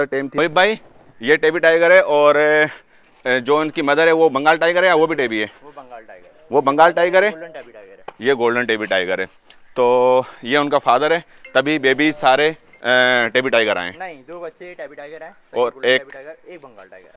टेम थी भाई ये टेबी टाइगर है और जो इनकी मदर है वो बंगाल टाइगर है वो भी टेबी है वो बंगाल टाइगर वो बंगाल टाइगर है ये गोल्डन टेबी टाइगर है तो ये उनका फादर है तभी बेबी सारे टेबी टाइगर आए नहीं दो बच्चे टेबी टाइगर है और एक, एक बंगाल टाइगर